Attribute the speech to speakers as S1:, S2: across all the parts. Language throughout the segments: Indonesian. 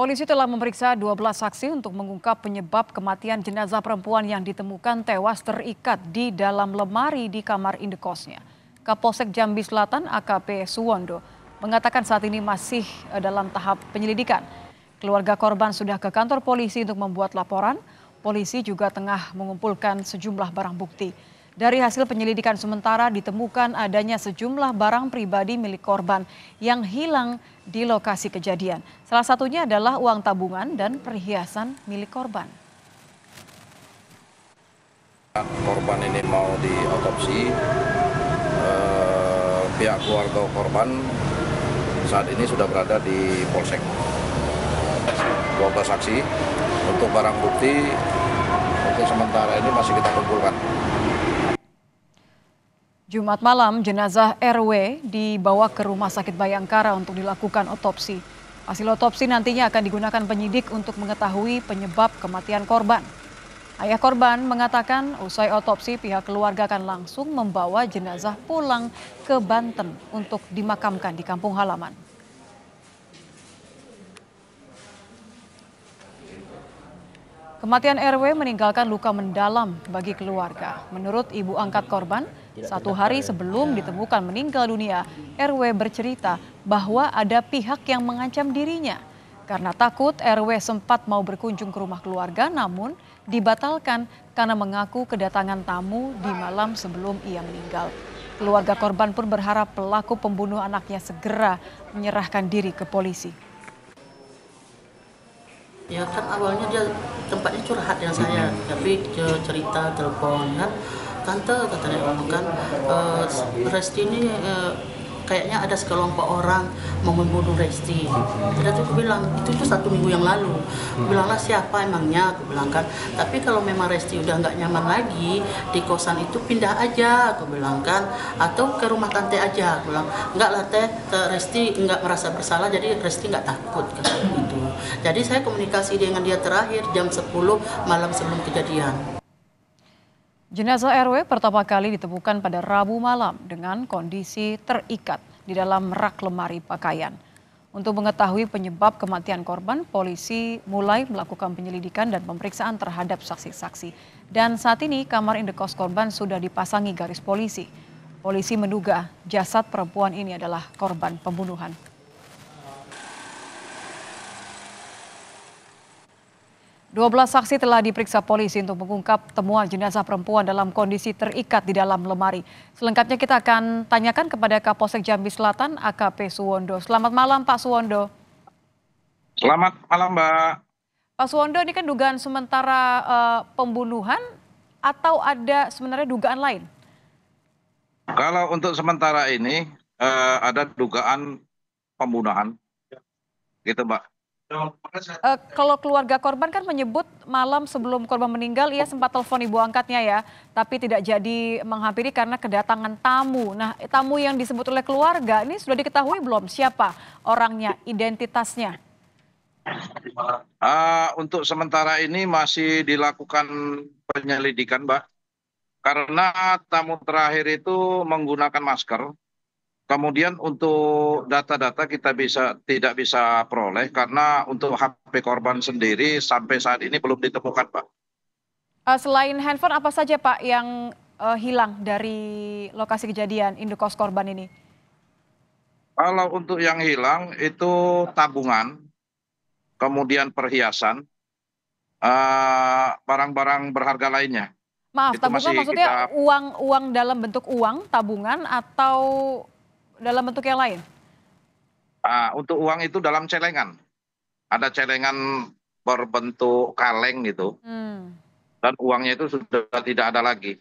S1: Polisi telah memeriksa 12 saksi untuk mengungkap penyebab kematian jenazah perempuan yang ditemukan tewas terikat di dalam lemari di kamar indekosnya. Kapolsek Jambi Selatan AKP Suwondo mengatakan saat ini masih eh, dalam tahap penyelidikan. Keluarga korban sudah ke kantor polisi untuk membuat laporan. Polisi juga tengah mengumpulkan sejumlah barang bukti. Dari hasil penyelidikan sementara ditemukan adanya sejumlah barang pribadi milik korban yang hilang di lokasi kejadian. Salah satunya adalah uang tabungan dan perhiasan milik korban.
S2: Korban ini mau diotopsi. Eh, pihak keluarga korban saat ini sudah berada di Polsek. 12 saksi untuk barang bukti untuk sementara ini masih kita kumpulkan.
S1: Jumat malam, jenazah RW dibawa ke Rumah Sakit Bayangkara untuk dilakukan otopsi. Hasil otopsi nantinya akan digunakan penyidik untuk mengetahui penyebab kematian korban. Ayah korban mengatakan usai otopsi pihak keluarga akan langsung membawa jenazah pulang ke Banten untuk dimakamkan di kampung halaman. Kematian RW meninggalkan luka mendalam bagi keluarga. Menurut ibu angkat korban, satu hari sebelum ditemukan meninggal dunia, RW bercerita bahwa ada pihak yang mengancam dirinya. Karena takut, RW sempat mau berkunjung ke rumah keluarga namun dibatalkan karena mengaku kedatangan tamu di malam sebelum ia meninggal. Keluarga korban pun berharap pelaku pembunuh anaknya segera menyerahkan diri ke polisi
S2: ya kan awalnya dia tempatnya curhat dengan ya, saya mm-hmm. tapi dia cerita telepon kan tante katanya oh, kan uh, resti ini uh, kayaknya ada sekelompok orang mau membunuh Resti terus aku bilang itu itu satu minggu yang lalu aku bilanglah siapa emangnya aku bilang kan tapi kalau memang Resti udah nggak nyaman lagi di kosan itu pindah aja aku bilang kan atau ke rumah tante aja aku bilang nggak lah teh Resti nggak merasa bersalah jadi Resti nggak takut kata gitu jadi saya komunikasi dengan dia terakhir jam 10 malam sebelum kejadian
S1: Jenazah RW pertama kali ditemukan pada Rabu malam dengan kondisi terikat di dalam rak lemari pakaian. Untuk mengetahui penyebab kematian korban, polisi mulai melakukan penyelidikan dan pemeriksaan terhadap saksi-saksi. Dan saat ini kamar indekos korban sudah dipasangi garis polisi. Polisi menduga jasad perempuan ini adalah korban pembunuhan. 12 saksi telah diperiksa polisi untuk mengungkap temuan jenazah perempuan dalam kondisi terikat di dalam lemari. Selengkapnya kita akan tanyakan kepada Kapolsek Jambi Selatan AKP Suwondo. Selamat malam Pak Suwondo.
S2: Selamat malam Mbak.
S1: Pak Suwondo ini kan dugaan sementara uh, pembunuhan atau ada sebenarnya dugaan lain?
S2: Kalau untuk sementara ini uh, ada dugaan pembunuhan. Gitu Mbak. Uh,
S1: kalau keluarga korban kan menyebut malam sebelum korban meninggal ia sempat telepon ibu angkatnya ya, tapi tidak jadi menghampiri karena kedatangan tamu. Nah, tamu yang disebut oleh keluarga ini sudah diketahui belum siapa orangnya, identitasnya?
S2: Uh, untuk sementara ini masih dilakukan penyelidikan, Mbak. Karena tamu terakhir itu menggunakan masker, Kemudian untuk data-data kita bisa tidak bisa peroleh karena untuk HP korban sendiri sampai saat ini belum ditemukan, Pak.
S1: Eh, selain handphone apa saja, Pak, yang uh, hilang dari lokasi kejadian indukos korban ini?
S2: Kalau untuk yang hilang itu tabungan, kemudian perhiasan, eh, barang-barang uh, berharga lainnya.
S1: Maaf, itu tabungan maksudnya kita... uang uang dalam bentuk uang, tabungan atau dalam bentuk yang lain?
S2: Uh, untuk uang itu dalam celengan. Ada celengan berbentuk kaleng gitu. Hmm. Dan uangnya itu sudah tidak ada lagi.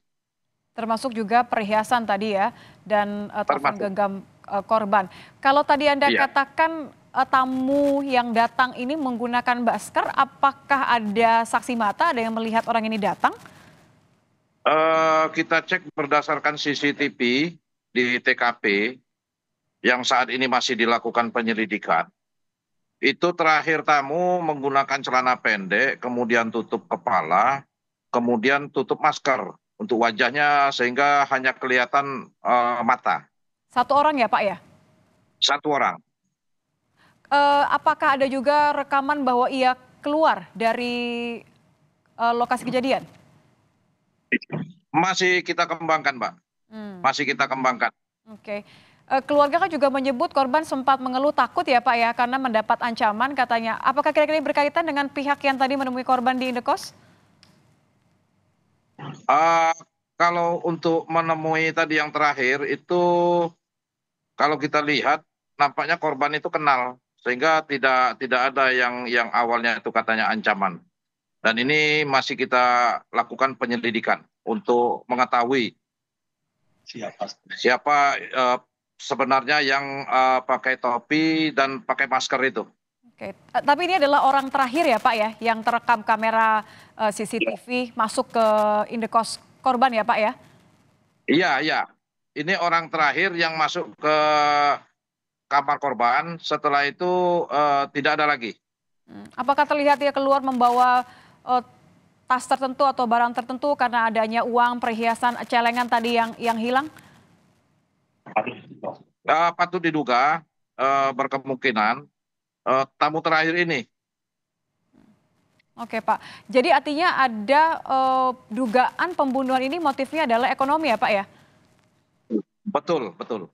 S1: Termasuk juga perhiasan tadi ya dan uh, eh, telepon genggam uh, korban. Kalau tadi Anda iya. katakan uh, tamu yang datang ini menggunakan basker. apakah ada saksi mata, ada yang melihat orang ini datang?
S2: Uh, kita cek berdasarkan CCTV di TKP yang saat ini masih dilakukan penyelidikan, itu terakhir tamu menggunakan celana pendek, kemudian tutup kepala, kemudian tutup masker untuk wajahnya sehingga hanya kelihatan uh, mata.
S1: Satu orang ya Pak ya? Satu orang. Uh, apakah ada juga rekaman bahwa ia keluar dari uh, lokasi kejadian?
S2: Masih kita kembangkan Pak. Hmm. Masih kita kembangkan.
S1: Oke. Okay. Eh, keluarga kan juga menyebut korban sempat mengeluh takut ya Pak ya karena mendapat ancaman katanya. Apakah kira-kira berkaitan dengan pihak yang tadi menemui korban di Indekos?
S2: Uh, kalau untuk menemui tadi yang terakhir itu kalau kita lihat nampaknya korban itu kenal sehingga tidak tidak ada yang yang awalnya itu katanya ancaman. Dan ini masih kita lakukan penyelidikan untuk mengetahui siapa siapa uh, sebenarnya yang uh, pakai topi dan pakai masker itu.
S1: Oke, eh, tapi ini adalah orang terakhir ya Pak ya yang terekam kamera uh, eh, CCTV ya. masuk ke indekos korban ya Pak ya?
S2: Iya, iya. Ini orang terakhir yang masuk ke kamar korban. Setelah itu uh, tidak ada lagi.
S1: Hmm. Apakah terlihat dia keluar membawa uh, tas tertentu atau barang tertentu karena adanya uang perhiasan celengan tadi yang yang hilang?
S2: Eh, patut diduga eh, berkemungkinan eh, tamu terakhir ini.
S1: Oke Pak, jadi artinya ada dugaan pembunuhan ini motifnya adalah ekonomi ya Pak ya?
S2: Betul, betul.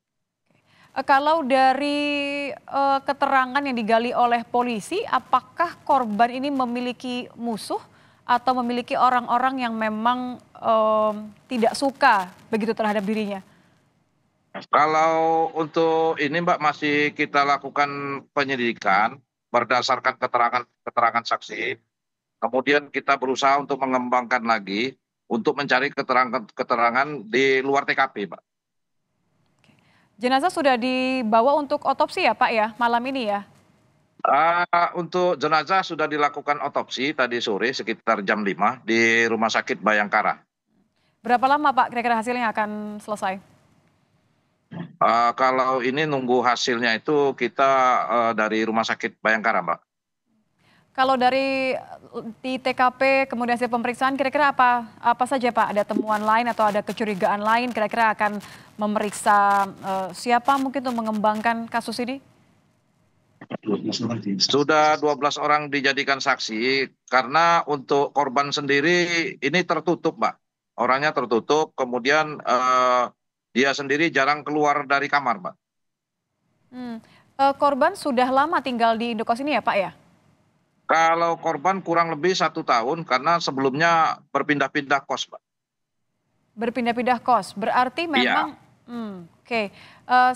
S1: Kalau dari uh, keterangan yang digali oleh polisi, apakah korban ini memiliki musuh atau memiliki orang-orang yang memang uh, tidak suka begitu terhadap dirinya?
S2: Kalau untuk ini Mbak masih kita lakukan penyelidikan berdasarkan keterangan-keterangan saksi. Kemudian kita berusaha untuk mengembangkan lagi untuk mencari keterangan-keterangan di luar TKP, Pak.
S1: Jenazah sudah dibawa untuk otopsi ya, Pak ya, malam ini ya?
S2: Uh, untuk jenazah sudah dilakukan otopsi tadi sore sekitar jam 5 di Rumah Sakit Bayangkara.
S1: Berapa lama Pak kira-kira hasilnya akan selesai?
S2: Uh, kalau ini nunggu hasilnya itu kita uh, dari Rumah Sakit Bayangkara, Mbak.
S1: Kalau dari eh, di TKP kemudian hasil pemeriksaan kira-kira apa apa saja Pak? Ada temuan lain atau ada kecurigaan lain kira-kira akan memeriksa uh, siapa mungkin untuk mengembangkan kasus ini?
S2: Sudah 12 orang dijadikan saksi karena untuk korban sendiri ini tertutup, Mbak. Orangnya tertutup, kemudian uh, dia sendiri jarang keluar dari kamar, pak.
S1: Hmm. E, korban sudah lama tinggal di indokos ini ya, Pak ya?
S2: Kalau korban kurang lebih satu tahun karena sebelumnya berpindah-pindah kos, Pak.
S1: Berpindah-pindah kos, berarti iya. memang, ya. hmm, oke. Okay. Eh,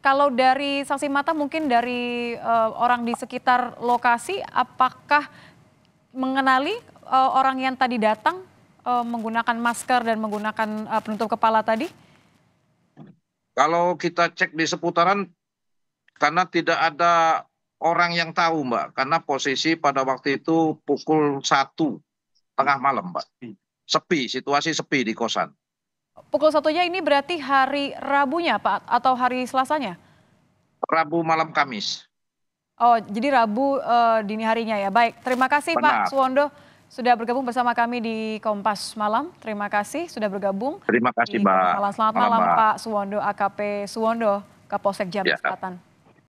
S1: kalau dari saksi mata mungkin dari e, orang di sekitar lokasi, apakah mengenali orang yang tadi datang menggunakan masker dan menggunakan penutup kepala tadi?
S2: Kalau kita cek di seputaran, karena tidak ada orang yang tahu mbak, karena posisi pada waktu itu pukul satu tengah malam mbak. Sepi, situasi sepi di kosan.
S1: Pukul satunya ini berarti hari Rabunya Pak atau hari Selasanya?
S2: Rabu malam Kamis.
S1: Oh, jadi Rabu uh, dini harinya ya. Baik, terima kasih Benar. Pak Suwondo sudah bergabung bersama kami di Kompas Malam. Terima kasih sudah bergabung. Terima kasih, Mbak. Selamat malam, malam Pak Suwondo, AKP Suwondo, Kapolsek Jambi ya. Selatan.